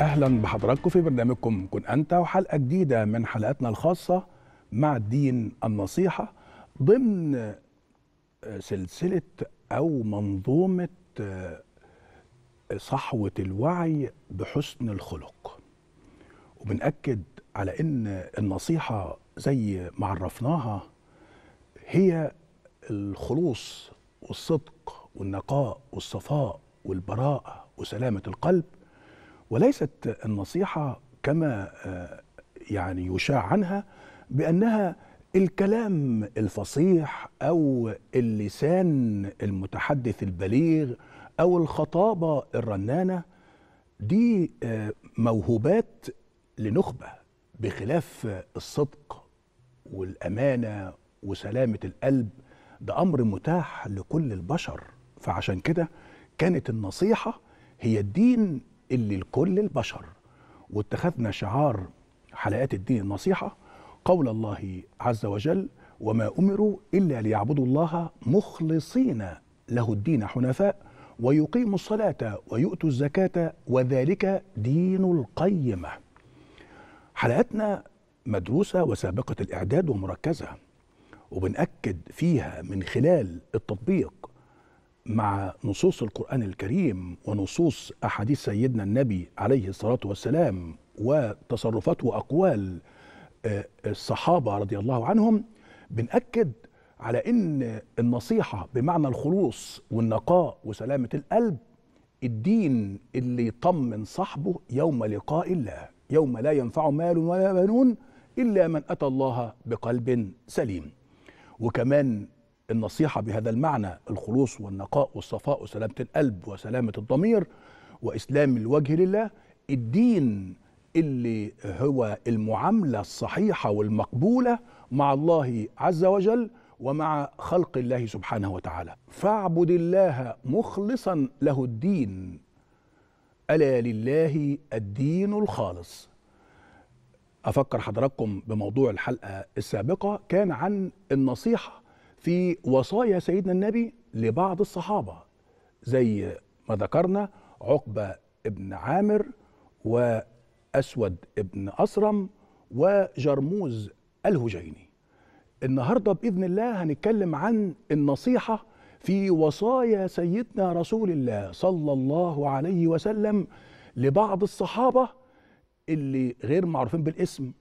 اهلا بحضراتكم في برنامجكم كن انت وحلقه جديده من حلقاتنا الخاصه مع الدين النصيحه ضمن آه، سلسله او منظومه آه، صحوه الوعي بحسن الخلق وبنأكد على ان النصيحه زي ما عرفناها هي الخلوص والصدق والنقاء والصفاء والبراءه وسلامه القلب وليست النصيحة كما آه، يعني يشاع عنها بأنها الكلام الفصيح أو اللسان المتحدث البليغ أو الخطابة الرنانة دي آه، موهوبات لنخبة بخلاف الصدق والأمانة وسلامة القلب ده أمر متاح لكل البشر فعشان كده كانت النصيحة هي الدين اللي لكل البشر واتخذنا شعار حلقات الدين النصيحة قول الله عز وجل وما أمروا إلا ليعبدوا الله مخلصين له الدين حنفاء ويقيموا الصلاة ويؤتوا الزكاة وذلك دين القيمة حلقاتنا مدروسة وسابقة الإعداد ومركزة وبنأكد فيها من خلال التطبيق مع نصوص القرآن الكريم ونصوص أحاديث سيدنا النبي عليه الصلاة والسلام وتصرفات وأقوال آه، الصحابة رضي الله عنهم بنأكد على إن النصيحة بمعنى الخلوص والنقاء وسلامة القلب الدين اللي يطمن صاحبه يوم لقاء الله يوم لا ينفع مال ولا بنون إلا من أتى الله بقلب سليم وكمان النصيحة بهذا المعنى الخلوص والنقاء والصفاء وسلامة القلب وسلامة الضمير وإسلام الوجه لله الدين اللي هو المعاملة الصحيحة والمقبولة مع الله عز وجل ومع خلق الله سبحانه وتعالى فاعبد الله مخلصا له الدين ألا لله الدين الخالص أفكر حضراتكم بموضوع الحلقة السابقة كان عن النصيحة في وصايا سيدنا النبي لبعض الصحابة زي ما ذكرنا عقبة ابن عامر وأسود ابن أسرم وجرموز الهجيني النهاردة بإذن الله هنتكلم عن النصيحة في وصايا سيدنا رسول الله صلى الله عليه وسلم لبعض الصحابة اللي غير معروفين بالاسم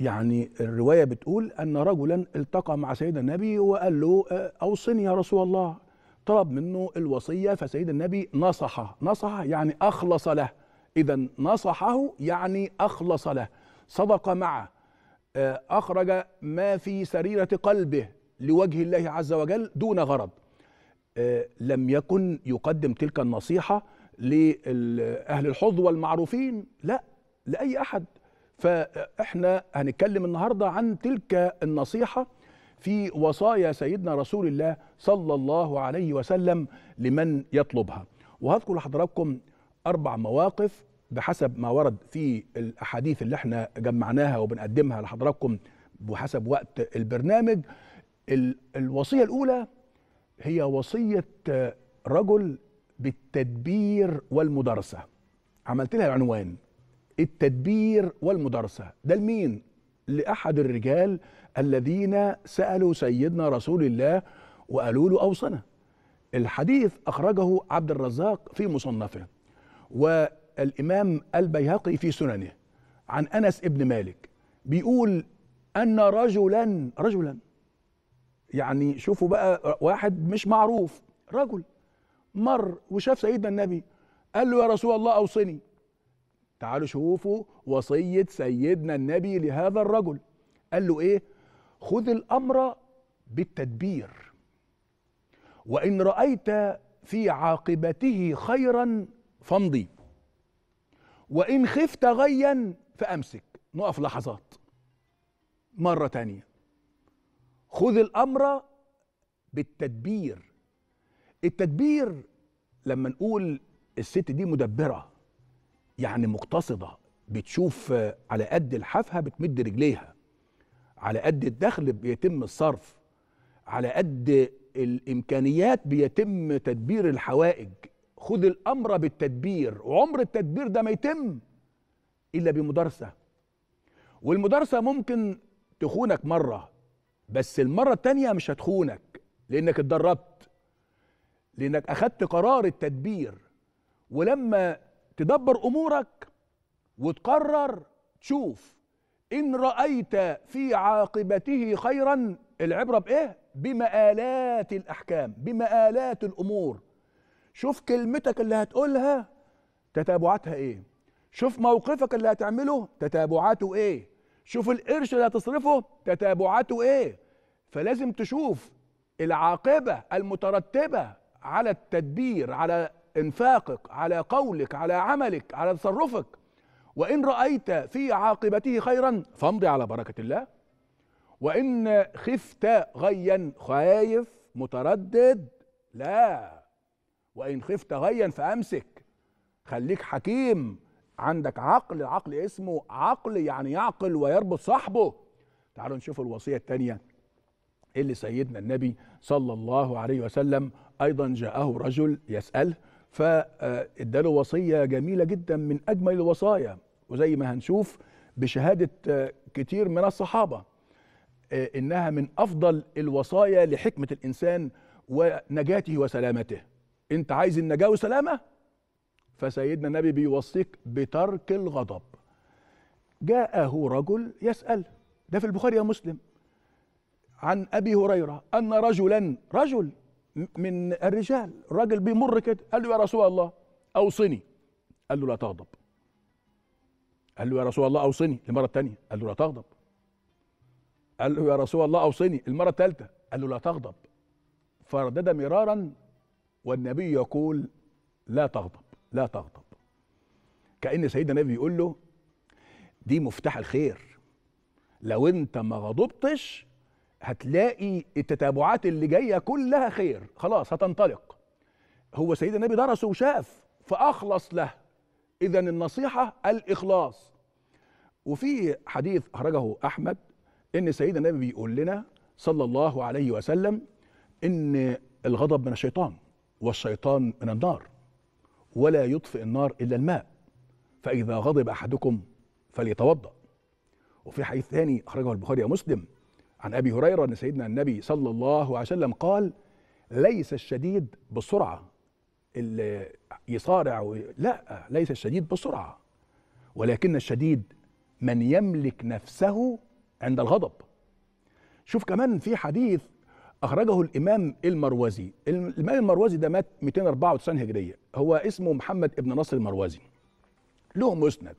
يعني الروايه بتقول ان رجلا التقى مع سيدنا النبي وقال له اوصني يا رسول الله طلب منه الوصيه فسيدنا النبي نصح نصح يعني اخلص له اذا نصحه يعني اخلص له صدق معه اخرج ما في سريره قلبه لوجه الله عز وجل دون غرض لم يكن يقدم تلك النصيحه لاهل الحظ والمعروفين لا لاي احد فاحنا هنتكلم النهارده عن تلك النصيحه في وصايا سيدنا رسول الله صلى الله عليه وسلم لمن يطلبها وهذكر لحضراتكم اربع مواقف بحسب ما ورد في الاحاديث اللي احنا جمعناها وبنقدمها لحضراتكم بحسب وقت البرنامج الوصيه الاولى هي وصيه رجل بالتدبير والمدارسه عملت لها العنوان التدبير والمدارسة ده لمين؟ لأحد الرجال الذين سألوا سيدنا رسول الله وقالوا له أوصنا الحديث أخرجه عبد الرزاق في مصنفه والإمام البيهقي في سننه عن أنس ابن مالك بيقول أن رجلا رجلا يعني شوفوا بقى واحد مش معروف رجل مر وشاف سيدنا النبي قال له يا رسول الله أوصني تعالوا شوفوا وصية سيدنا النبي لهذا الرجل قال له ايه خذ الامر بالتدبير وان رأيت في عاقبته خيرا فامضي وان خفت غيا فامسك نقف لحظات مرة تانية خذ الامر بالتدبير التدبير لما نقول الست دي مدبره يعني مقتصده بتشوف على قد الحافها بتمد رجليها على قد الدخل بيتم الصرف على قد الامكانيات بيتم تدبير الحوائج خذ الامر بالتدبير وعمر التدبير ده ما يتم الا بمدارسه والمدارسه ممكن تخونك مره بس المره الثانيه مش هتخونك لانك اتدربت لانك اخذت قرار التدبير ولما تدبر امورك وتقرر تشوف ان رايت في عاقبته خيرا العبره بايه بمآلات الاحكام بمآلات الامور شوف كلمتك اللي هتقولها تتابعاتها ايه شوف موقفك اللي هتعمله تتابعاته ايه شوف القرش اللي هتصرفه تتابعاته ايه فلازم تشوف العاقبه المترتبه على التدبير على انفاقك على قولك على عملك على تصرفك وان رايت في عاقبته خيرا فامضي على بركه الله وان خفت غيا خايف متردد لا وان خفت غيا فامسك خليك حكيم عندك عقل عقل اسمه عقل يعني يعقل ويربط صاحبه تعالوا نشوف الوصيه الثانيه اللي سيدنا النبي صلى الله عليه وسلم ايضا جاءه رجل يساله فاداله وصيه جميله جدا من اجمل الوصايا وزي ما هنشوف بشهاده آه، كتير من الصحابه آه، انها من افضل الوصايا لحكمه الانسان ونجاته وسلامته انت عايز النجاه وسلامه فسيدنا النبي بيوصيك بترك الغضب جاءه رجل يسال ده في البخاري يا مسلم عن ابي هريره ان رجلا رجل من الرجال الراجل بيمر كده قال له يا رسول الله اوصني قال له لا تغضب قال له يا رسول الله اوصني المره الثانيه قال له لا تغضب قال له يا رسول الله اوصني المره الثالثه قال له لا تغضب فردد مرارا والنبي يقول لا تغضب لا تغضب كأن سيدنا النبي بيقول له دي مفتاح الخير لو انت ما غضبتش هتلاقي التتابعات اللي جايه كلها خير خلاص هتنطلق هو سيدنا النبي درسه وشاف فاخلص له اذا النصيحه الاخلاص وفي حديث اخرجه احمد ان سيدنا النبي بيقول لنا صلى الله عليه وسلم ان الغضب من الشيطان والشيطان من النار ولا يطفئ النار الا الماء فاذا غضب احدكم فليتوضا وفي حديث ثاني اخرجه البخاري ومسلم عن ابي هريره ان سيدنا النبي صلى الله عليه وسلم قال ليس الشديد بالسرعه اللي يصارع و... لا ليس الشديد بالسرعه ولكن الشديد من يملك نفسه عند الغضب شوف كمان في حديث اخرجه الامام المروزي الامام المروزي ده مات 294 هجريه هو اسمه محمد ابن نصر المروزي له مسند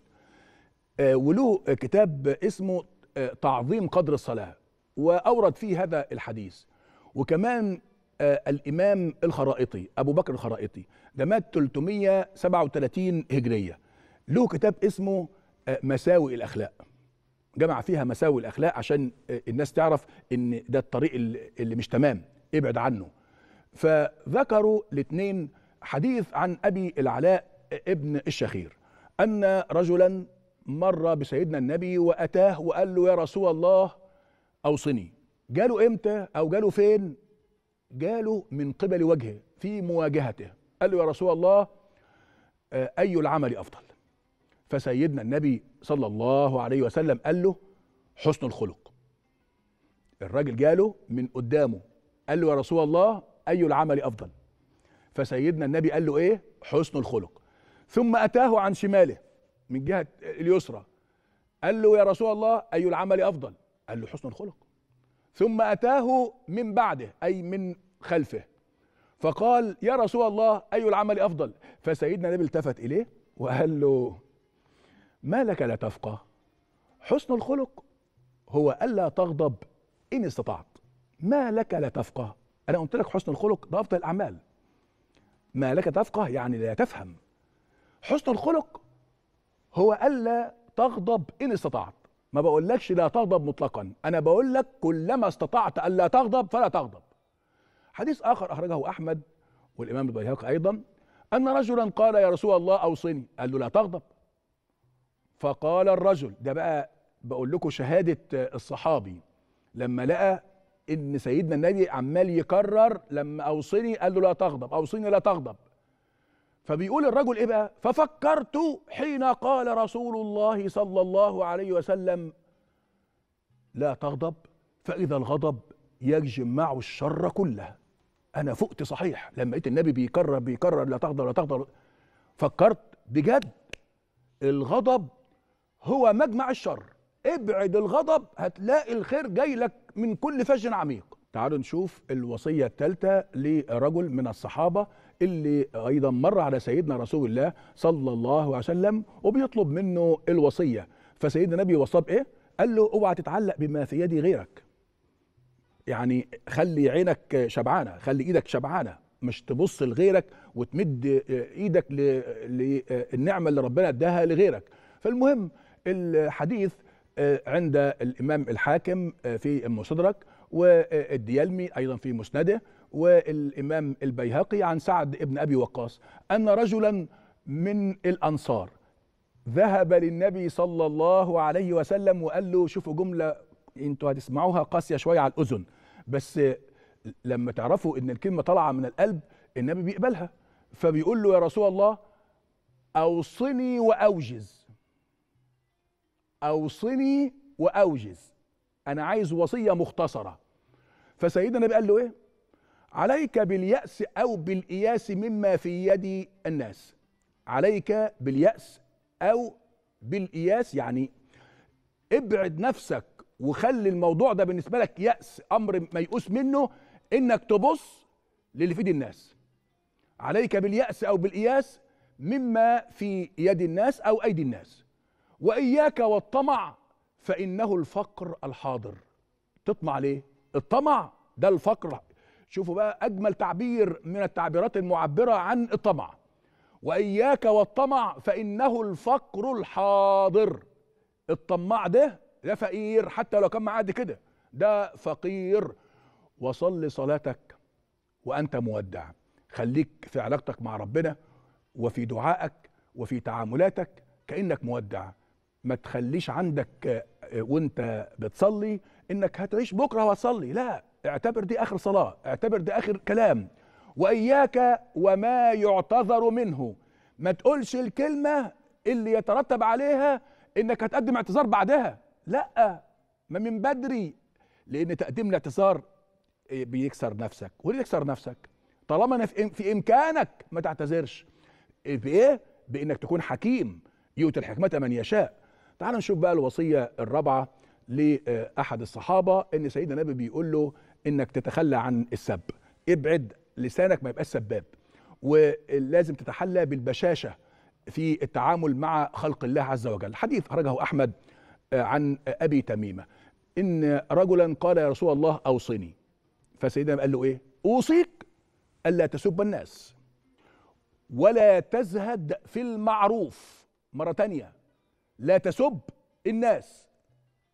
آه، وله كتاب اسمه آه، تعظيم قدر الصلاه وأورد فيه هذا الحديث وكمان آه الإمام الخرائطي أبو بكر الخرائطي ده مات 337 هجرية له كتاب اسمه آه مساوئ الأخلاق جمع فيها مساوئ الأخلاق عشان آه الناس تعرف إن ده الطريق اللي مش تمام ابعد عنه فذكروا الاثنين حديث عن أبي العلاء آه، ابن الشخير أن رجلا مر بسيدنا النبي وأتاه وقال له يا رسول الله او صيني جاله امتى او جاله فين جاله من قبل وجهه في مواجهته قال له يا رسول الله آه، اي العمل افضل فسيدنا النبي صلى الله عليه وسلم قال له حسن الخلق الراجل جاله من قدامه قال له يا رسول الله اي العمل افضل فسيدنا النبي قال له ايه حسن الخلق ثم اتاه عن شماله من جهه اليسرى قال له يا رسول الله اي العمل افضل قال له حسن الخلق ثم أتاه من بعده أي من خلفه فقال يا رسول الله أي العمل أفضل فسيدنا النبي التفت إليه وقال له ما لك لا تفقه حسن الخلق هو ألا تغضب إن استطعت ما لك لا تفقه أنا قلت لك حسن الخلق ده أفضل الأعمال ما لك تفقه يعني لا تفهم حسن الخلق هو ألا تغضب إن استطعت ما بقولكش لا تغضب مطلقا انا بقول لك كلما استطعت الا تغضب فلا تغضب حديث اخر اخرجه احمد والامام البيهقي ايضا ان رجلا قال يا رسول الله اوصني قال له لا تغضب فقال الرجل ده بقى بقول لكم شهاده الصحابي لما لقى ان سيدنا النبي عمال يكرر لما اوصني قال له لا تغضب اوصني لا تغضب فبيقول الرجل ايه بقى ففكرت حين قال رسول الله صلى الله عليه وسلم لا تغضب فاذا الغضب يجم معه الشر كله انا فقت صحيح لما لقيت النبي بيكرر بيكرر لا تغضب لا تغضب فكرت بجد الغضب هو مجمع الشر ابعد الغضب هتلاقي الخير جاي لك من كل فج عميق تعالوا نشوف الوصية الثالثة لرجل من الصحابة اللي أيضا مر على سيدنا رسول الله صلى الله عليه وسلم وبيطلب منه الوصية فسيدنا النبي وصاه بإيه؟ قال له اوعى تتعلق بما في يد غيرك يعني خلي عينك شبعانة خلي إيدك شبعانة مش تبص لغيرك وتمد إيدك للنعمة اللي ربنا اداها لغيرك فالمهم الحديث عند الإمام الحاكم في المستدرك والديلمي أيضا في مسنده والإمام البيهقي عن سعد بن أبي وقاص أن رجلا من الأنصار ذهب للنبي صلى الله عليه وسلم وقال له شوفوا جملة انتوا هتسمعوها قاسية شوية على الأذن بس لما تعرفوا ان الكلمة طالعة من القلب النبي بيقبلها فبيقول له يا رسول الله أوصني وأوجز أوصني وأوجز انا عايز وصيه مختصره فسيدنا النبي قال له ايه عليك بالياس او بالإياس مما في يد الناس عليك بالياس او بالإياس يعني ابعد نفسك وخلي الموضوع ده بالنسبه لك ياس امر ميؤوس منه انك تبص للي في ايد الناس عليك بالياس او بالاياس مما في يد الناس او ايدي الناس واياك والطمع فانه الفقر الحاضر تطمع ليه الطمع ده الفقر شوفوا بقى اجمل تعبير من التعبيرات المعبره عن الطمع واياك والطمع فانه الفقر الحاضر الطماع ده ده فقير حتى لو كان معاه قد كده ده فقير وصل صلاتك وانت مودع خليك في علاقتك مع ربنا وفي دعائك وفي تعاملاتك كانك مودع ما تخليش عندك وانت بتصلي انك هتعيش بكره وهتصلي لا اعتبر دي اخر صلاه اعتبر دي اخر كلام واياك وما يعتذر منه ما تقولش الكلمه اللي يترتب عليها انك هتقدم اعتذار بعدها لا ما من بدري لان تقديم الاعتذار آه، بيكسر نفسك وليه يكسر نفسك طالما في امكانك ما تعتذرش إيه؟ بايه بانك تكون حكيم يؤتي الحكمه من يشاء تعال نشوف بقى الوصية الرابعة لأحد الصحابة إن سيدنا النبي بيقول له إنك تتخلى عن السب ابعد لسانك ما يبقاش سباب ولازم تتحلى بالبشاشة في التعامل مع خلق الله عز وجل حديث أخرجه أحمد آه، عن أبي تميمة إن رجلا قال يا رسول الله أوصني فسيدنا قال له إيه أوصيك ألا تسب الناس ولا تزهد في المعروف مرة تانية لا تسب الناس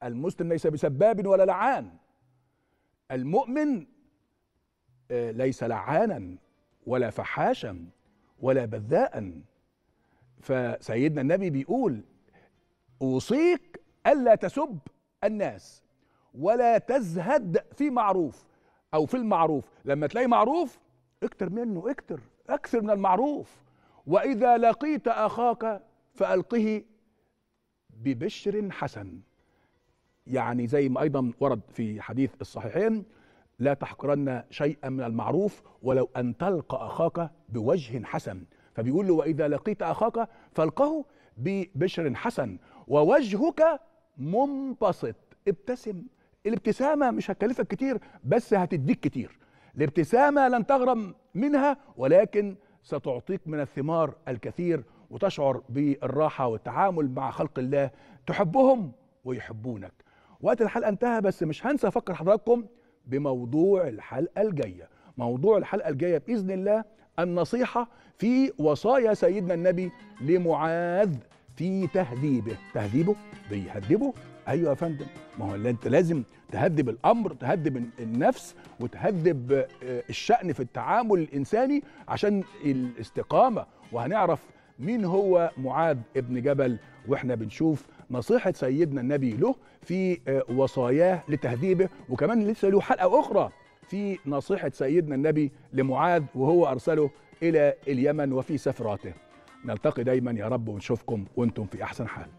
المسلم ليس بسباب ولا لعان المؤمن آه، ليس لعانا ولا فحاشا ولا بذاء فسيدنا النبي بيقول اوصيك الا تسب الناس ولا تزهد في معروف او في المعروف لما تلاقي معروف اكتر منه اكتر اكثر من المعروف واذا لقيت اخاك فالقه ببشر حسن يعني زي ما ايضا ورد في حديث الصحيحين لا تحقرن شيئا من المعروف ولو ان تلقى اخاك بوجه حسن فبيقول له واذا لقيت اخاك فالقه ببشر حسن ووجهك منبسط ابتسم الابتسامه مش هتكلفك كتير بس هتديك كتير الابتسامه لن تغرم منها ولكن ستعطيك من الثمار الكثير وتشعر بالراحه والتعامل مع خلق الله تحبهم ويحبونك وقت الحلقه انتهى بس مش هنسى افكر حضراتكم بموضوع الحلقه الجايه موضوع الحلقه الجايه باذن الله النصيحه في وصايا سيدنا النبي لمعاذ في تهذيبه تهذيبه بيهذبه ايوه يا فندم ما هو انت لازم تهذب الامر تهذب النفس وتهذب آه، الشأن في التعامل الانساني عشان الاستقامه وهنعرف مين هو معاذ ابن جبل واحنا بنشوف نصيحة سيدنا النبي له في آه، وصاياه لتهذيبه وكمان لسه له حلقة أخرى في نصيحة سيدنا النبي لمعاذ وهو أرسله إلى اليمن وفي سفراته نلتقي دايما يا رب ونشوفكم وانتم في أحسن حال